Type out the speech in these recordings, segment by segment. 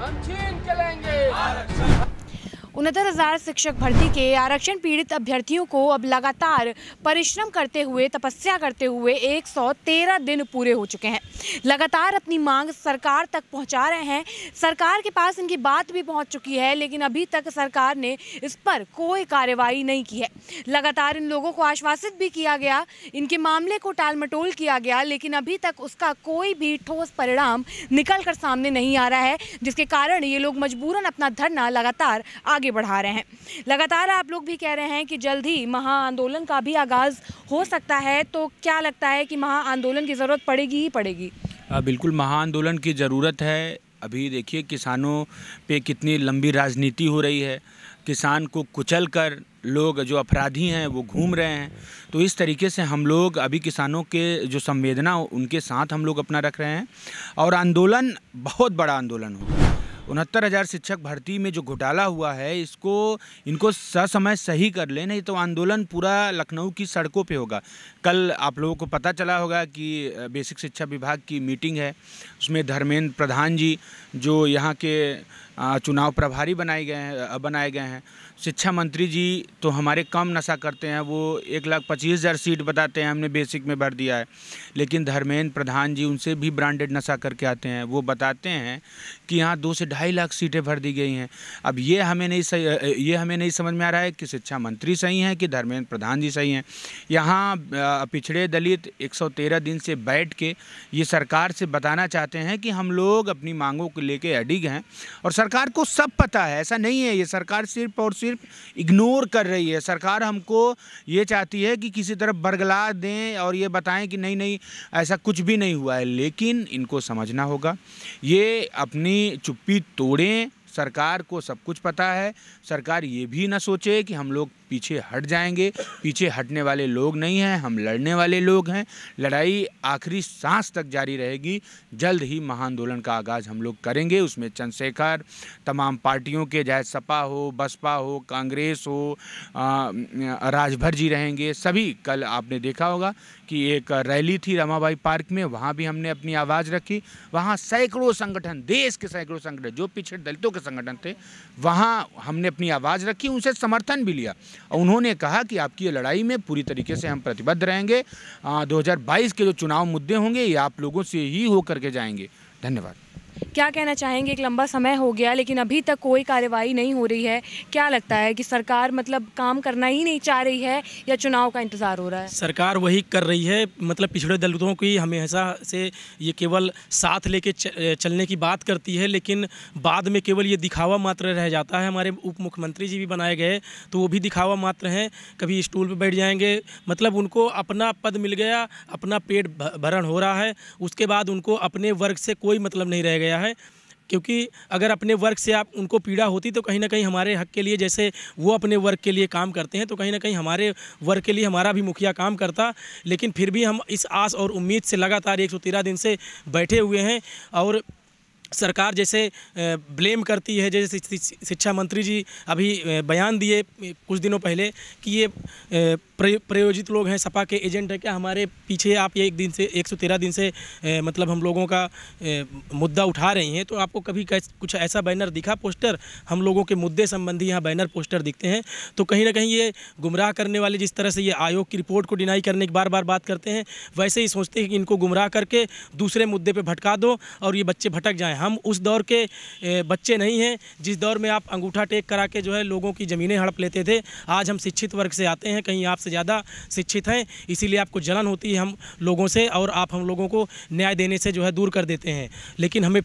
हम चीन चलेंगे उनहत्तर हज़ार शिक्षक भर्ती के आरक्षण पीड़ित अभ्यर्थियों को अब लगातार परिश्रम करते हुए तपस्या करते हुए 113 दिन पूरे हो चुके हैं लगातार अपनी मांग सरकार तक पहुंचा रहे हैं सरकार के पास इनकी बात भी पहुंच चुकी है लेकिन अभी तक सरकार ने इस पर कोई कार्रवाई नहीं की है लगातार इन लोगों को आश्वासित भी किया गया इनके मामले को टालमटोल किया गया लेकिन अभी तक उसका कोई भी ठोस परिणाम निकल कर सामने नहीं आ रहा है जिसके कारण ये लोग मजबूरन अपना धरना लगातार आगे आगे बढ़ा रहे हैं लगातार आप लोग भी कह रहे हैं कि जल्द ही महा आंदोलन का भी आगाज़ हो सकता है तो क्या लगता है कि महा आंदोलन की ज़रूरत पड़ेगी ही पड़ेगी आ, बिल्कुल महा आंदोलन की ज़रूरत है अभी देखिए किसानों पे कितनी लंबी राजनीति हो रही है किसान को कुचल कर लोग जो अपराधी हैं वो घूम रहे हैं तो इस तरीके से हम लोग अभी किसानों के जो संवेदना उनके साथ हम लोग अपना रख रहे हैं और आंदोलन बहुत बड़ा आंदोलन होगा उनहत्तर हज़ार शिक्षक भर्ती में जो घोटाला हुआ है इसको इनको ससमय सही कर ले नहीं तो आंदोलन पूरा लखनऊ की सड़कों पे होगा कल आप लोगों को पता चला होगा कि बेसिक शिक्षा विभाग की मीटिंग है उसमें धर्मेंद्र प्रधान जी जो यहाँ के चुनाव प्रभारी बनाए गए हैं बनाए गए हैं शिक्षा मंत्री जी तो हमारे कम नशा करते हैं वो एक लाख पच्चीस हज़ार सीट बताते हैं हमने बेसिक में भर दिया है लेकिन धर्मेंद्र प्रधान जी उनसे भी ब्रांडेड नशा करके आते हैं वो बताते हैं कि यहाँ दो से ढाई लाख सीटें भर दी गई हैं अब ये हमें नहीं सही ये हमें नहीं समझ में आ रहा है कि शिक्षा मंत्री सही हैं कि धर्मेंद्र प्रधान जी सही हैं यहाँ पिछड़े दलित 113 दिन से बैठ के ये सरकार से बताना चाहते हैं कि हम लोग अपनी मांगों को लेके अडिग हैं और सरकार को सब पता है ऐसा नहीं है ये सरकार सिर्फ और सिर्फ इग्नोर कर रही है सरकार हमको ये चाहती है कि किसी तरफ बरगला दें और ये बताएं कि नहीं नहीं ऐसा कुछ भी नहीं हुआ है लेकिन इनको समझना होगा ये अपनी चुप्पी तोड़ें सरकार को सब कुछ पता है सरकार ये भी ना सोचे कि हम लोग पीछे हट जाएंगे पीछे हटने वाले लोग नहीं हैं हम लड़ने वाले लोग हैं लड़ाई आखिरी सांस तक जारी रहेगी जल्द ही महाआंदोलन का आगाज़ हम लोग करेंगे उसमें चंद्रशेखर तमाम पार्टियों के चाहे सपा हो बसपा हो कांग्रेस हो राजभर जी रहेंगे सभी कल आपने देखा होगा कि एक रैली थी रमाबाई पार्क में वहाँ भी हमने अपनी आवाज़ रखी वहाँ सैकड़ों संगठन देश के सैकड़ों संगठन जो पिछड़े दलितों के संगठन थे वहाँ हमने अपनी आवाज़ रखी उनसे समर्थन भी लिया उन्होंने कहा कि आपकी लड़ाई में पूरी तरीके से हम प्रतिबद्ध रहेंगे दो के जो चुनाव मुद्दे होंगे ये आप लोगों से ही होकर के जाएंगे धन्यवाद क्या कहना चाहेंगे एक लंबा समय हो गया लेकिन अभी तक कोई कार्रवाई नहीं हो रही है क्या लगता है कि सरकार मतलब काम करना ही नहीं चाह रही है या चुनाव का इंतज़ार हो रहा है सरकार वही कर रही है मतलब पिछड़े दलितों की हमेशा से ये केवल साथ लेके चलने की बात करती है लेकिन बाद में केवल ये दिखावा मात्र रह जाता है हमारे उप मुख्यमंत्री जी भी बनाए गए तो वो भी दिखावा मात्र हैं कभी स्टूल पर बैठ जाएंगे मतलब उनको अपना पद मिल गया अपना पेट भरण हो रहा है उसके बाद उनको अपने वर्ग से कोई मतलब नहीं रह गया है है क्योंकि अगर अपने वर्क से आप उनको पीड़ा होती तो कहीं ना कहीं हमारे हक के लिए जैसे वो अपने वर्क के लिए काम करते हैं तो कहीं ना कहीं हमारे वर्क के लिए हमारा भी मुखिया काम करता लेकिन फिर भी हम इस आस और उम्मीद से लगातार एक दिन से बैठे हुए हैं और सरकार जैसे ब्लेम करती है जैसे शिक्षा मंत्री जी अभी बयान दिए कुछ दिनों पहले कि ये प्रयोजित लोग हैं सपा के एजेंट हैं क्या हमारे पीछे आप ये एक दिन से एक सौ तेरह दिन से ए, मतलब हम लोगों का ए, मुद्दा उठा रहे हैं तो आपको कभी कुछ ऐसा बैनर दिखा पोस्टर हम लोगों के मुद्दे संबंधी यहाँ बैनर पोस्टर दिखते हैं तो कहीं ना कहीं ये गुमराह करने वाले जिस तरह से ये आयोग की रिपोर्ट को डिनाई करने की बार बार बात करते हैं वैसे ही सोचते हैं कि इनको गुमराह करके दूसरे मुद्दे पर भटका दो और ये बच्चे भटक जाएँ हम उस दौर के बच्चे नहीं हैं जिस दौर में आप अंगूठा टेक करा के जो है लोगों की ज़मीनें हड़प लेते थे आज हम शिक्षित वर्ग से आते हैं कहीं आप से ज़्यादा शिक्षित हैं इसीलिए आपको जलन होती है हम लोगों से और आप हम लोगों को न्याय देने से जो है दूर कर देते हैं लेकिन हमें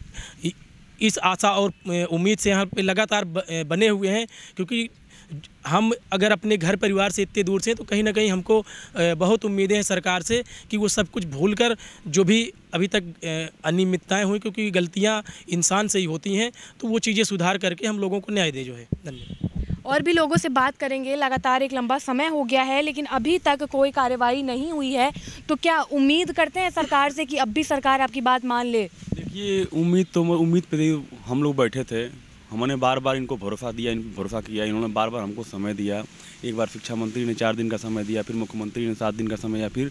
इस आशा और उम्मीद से यहाँ पर लगातार बने हुए हैं क्योंकि हम अगर अपने घर परिवार से इतने दूर से तो कहीं ना कहीं हमको बहुत उम्मीदें हैं सरकार से कि वो सब कुछ भूल कर जो भी अभी तक अनियमितताएँ हुई क्योंकि गलतियाँ इंसान से ही होती हैं तो वो चीज़ें सुधार करके हम लोगों को न्याय दे जो है धन्यवाद और भी लोगों से बात करेंगे लगातार एक लंबा समय हो गया है लेकिन अभी तक कोई कार्रवाई नहीं हुई है तो क्या उम्मीद करते हैं सरकार से कि अब भी सरकार आपकी बात मान ले देखिए उम्मीद तो उम्मीद पर हम लोग बैठे थे हमने बार बार इनको भरोसा दिया इनको भरोसा किया इन्होंने बार बार हमको समय दिया एक बार शिक्षा मंत्री ने चार दिन का समय दिया फिर मुख्यमंत्री ने सात दिन का समय दिया फिर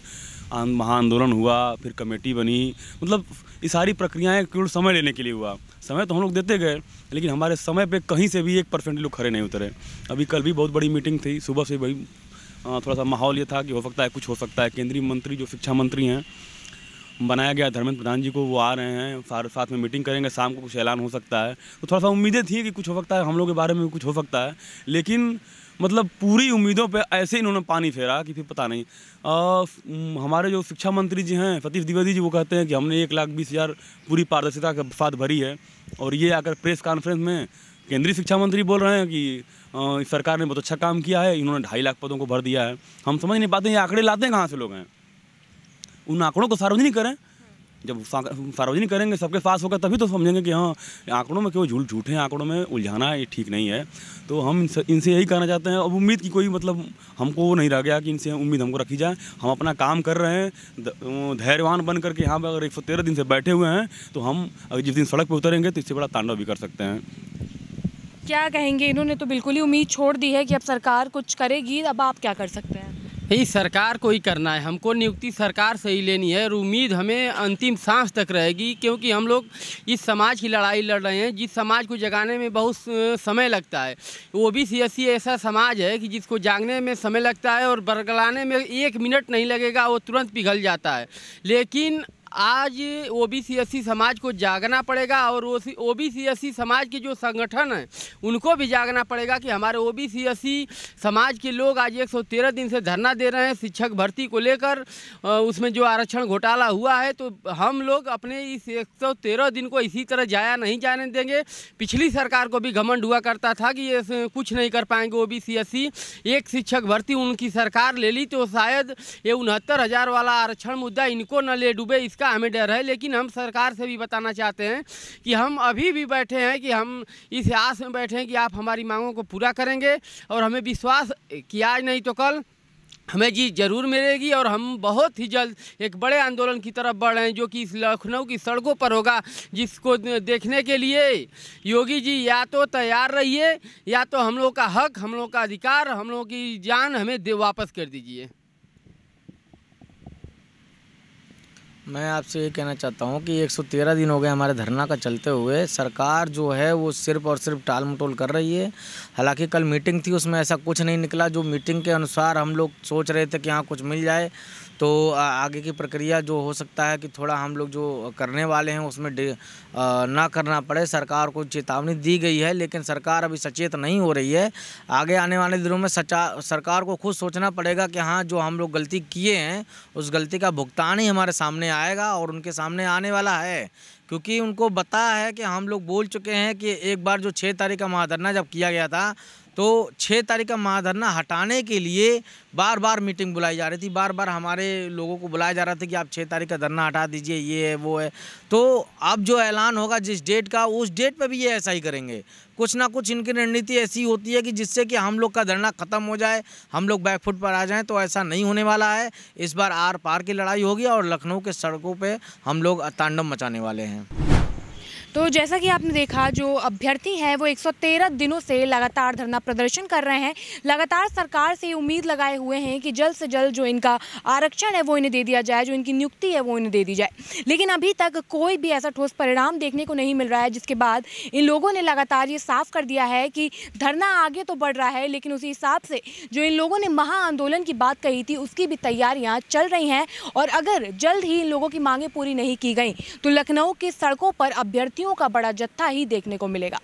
महाआंदोलन हुआ फिर कमेटी बनी मतलब ये सारी प्रक्रियाएँ केवल समय लेने के लिए हुआ समय तो हम लोग देते गए लेकिन हमारे समय पर कहीं से भी एक परसेंट लोग खड़े नहीं उतरे अभी कल भी बहुत बड़ी मीटिंग थी सुबह से भाई थोड़ा सा माहौल ये था कि हो सकता है कुछ हो सकता है केंद्रीय मंत्री जो शिक्षा मंत्री हैं बनाया गया धर्मेंद्र प्रधान जी को वो आ रहे हैं साथ में मीटिंग करेंगे शाम को कुछ ऐलान हो सकता है तो थोड़ा सा उम्मीदें थी कि कुछ हो सकता है हम लोग के बारे में कुछ हो सकता है लेकिन मतलब पूरी उम्मीदों पे ऐसे ही इन्होंने पानी फेरा कि फिर पता नहीं आ, हमारे जो शिक्षा मंत्री जी हैं सतीश द्विवेदी जी वो कहते हैं कि हमने एक लाख बीस हज़ार पूरी पारदर्शिता के साथ भरी है और ये आकर प्रेस कॉन्फ्रेंस में केंद्रीय शिक्षा मंत्री बोल रहे हैं कि आ, सरकार ने बहुत अच्छा काम किया है इन्होंने ढाई लाख पदों को भर दिया है हम समझ नहीं पाते ये आंकड़े लाते हैं कहाँ से लोग हैं उन आंकड़ों को सार्वजनिक करें जब सार्वजनिक करेंगे सबके पास होगा तभी तो समझेंगे कि हाँ आंकड़ों में क्यों झूठ झूठे हैं आंकड़ों में उलझाना ये ठीक नहीं है तो हम इनसे यही कहना चाहते हैं अब उम्मीद की कोई मतलब हमको नहीं रह गया कि इनसे उम्मीद हमको रखी जाए हम अपना काम कर रहे हैं धैर्यवान बन करके यहाँ पर अगर एक सौ तेरह दिन से बैठे हुए हैं तो हम अगर जिस दिन सड़क पर उतरेंगे तो इससे बड़ा तांडव भी कर सकते हैं क्या कहेंगे इन्होंने तो बिल्कुल ही उम्मीद छोड़ दी है कि अब सरकार कुछ करेगी अब आप क्या कर सकते हैं ही सरकार को ही करना है हमको नियुक्ति सरकार से ही लेनी है और उम्मीद हमें अंतिम सांस तक रहेगी क्योंकि हम लोग इस समाज की लड़ाई लड़ रहे हैं जिस समाज को जगाने में बहुत समय लगता है वो भी सी एस ऐसा समाज है कि जिसको जागने में समय लगता है और बरगलाने में एक मिनट नहीं लगेगा वो तुरंत पिघल जाता है लेकिन आज ओ बी सी एस समाज को जागना पड़ेगा और ओ बी सी एस समाज के जो संगठन हैं उनको भी जागना पड़ेगा कि हमारे ओ बी सी एस समाज के लोग आज 113 दिन से धरना दे रहे हैं शिक्षक भर्ती को लेकर उसमें जो आरक्षण घोटाला हुआ है तो हम लोग अपने इस 113 दिन को इसी तरह जाया नहीं जाने देंगे पिछली सरकार को भी घमंड हुआ करता था कि ये कुछ नहीं कर पाएंगे ओ बी एक शिक्षक भर्ती उनकी सरकार ले ली तो शायद ये उनहत्तर हज़ार वाला आरक्षण मुद्दा इनको न ले डूबे इसका इसका हमें डर है लेकिन हम सरकार से भी बताना चाहते हैं कि हम अभी भी बैठे हैं कि हम इस आस में बैठे हैं कि आप हमारी मांगों को पूरा करेंगे और हमें विश्वास कि आज नहीं तो कल हमें जी ज़रूर मिलेगी और हम बहुत ही जल्द एक बड़े आंदोलन की तरफ बढ़ रहे हैं जो कि इस लखनऊ की सड़कों पर होगा जिसको देखने के लिए योगी जी या तो तैयार रहिए या तो हम लोग का हक हम लोगों का अधिकार हम लोग की जान हमें दे वापस कर दीजिए मैं आपसे ये कहना चाहता हूँ कि 113 दिन हो गए हमारे धरना का चलते हुए सरकार जो है वो सिर्फ और सिर्फ टाल मटोल कर रही है हालांकि कल मीटिंग थी उसमें ऐसा कुछ नहीं निकला जो मीटिंग के अनुसार हम लोग सोच रहे थे कि हाँ कुछ मिल जाए तो आगे की प्रक्रिया जो हो सकता है कि थोड़ा हम लोग जो करने वाले हैं उसमें ना करना पड़े सरकार को चेतावनी दी गई है लेकिन सरकार अभी सचेत नहीं हो रही है आगे आने वाले दिनों में सचा सरकार को खुद सोचना पड़ेगा कि हाँ जो हम लोग गलती किए हैं उस गलती का भुगतान ही हमारे सामने आएगा और उनके सामने आने वाला है क्योंकि उनको बता है कि हम लोग बोल चुके हैं कि एक बार जो छः तारीख का महाधरना जब किया गया था तो छः तारीख का महाधरना हटाने के लिए बार बार मीटिंग बुलाई जा रही थी बार बार हमारे लोगों को बुलाया जा रहा था कि आप छः तारीख का धरना हटा दीजिए ये है वो है तो अब जो ऐलान होगा जिस डेट का उस डेट पर भी ये ऐसा ही करेंगे कुछ ना कुछ इनकी रणनीति ऐसी होती है कि जिससे कि हम लोग का धरना ख़त्म हो जाए हम लोग बैकफुट पर आ जाएँ तो ऐसा नहीं होने वाला है इस बार आर पार की लड़ाई होगी और लखनऊ के सड़कों पर हम लोग तांडव मचाने वाले हैं तो जैसा कि आपने देखा जो अभ्यर्थी हैं वो 113 दिनों से लगातार धरना प्रदर्शन कर रहे हैं लगातार सरकार से उम्मीद लगाए हुए हैं कि जल्द से जल्द जो इनका आरक्षण है वो इन्हें दे दिया जाए जो इनकी नियुक्ति है वो इन्हें दे दी जाए लेकिन अभी तक कोई भी ऐसा ठोस परिणाम देखने को नहीं मिल रहा है जिसके बाद इन लोगों ने लगातार ये साफ कर दिया है कि धरना आगे तो बढ़ रहा है लेकिन उसी हिसाब से जो इन लोगों ने महा आंदोलन की बात कही थी उसकी भी तैयारियाँ चल रही हैं और अगर जल्द ही इन लोगों की मांगें पूरी नहीं की गई तो लखनऊ की सड़कों पर अभ्यर्थी हाथियों का बड़ा जत्था ही देखने को मिलेगा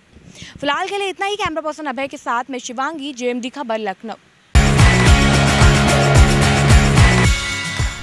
फिलहाल के लिए इतना ही कैमरा पर्सन अभय के साथ मैं शिवांगी जेएमडी खबर लखनऊ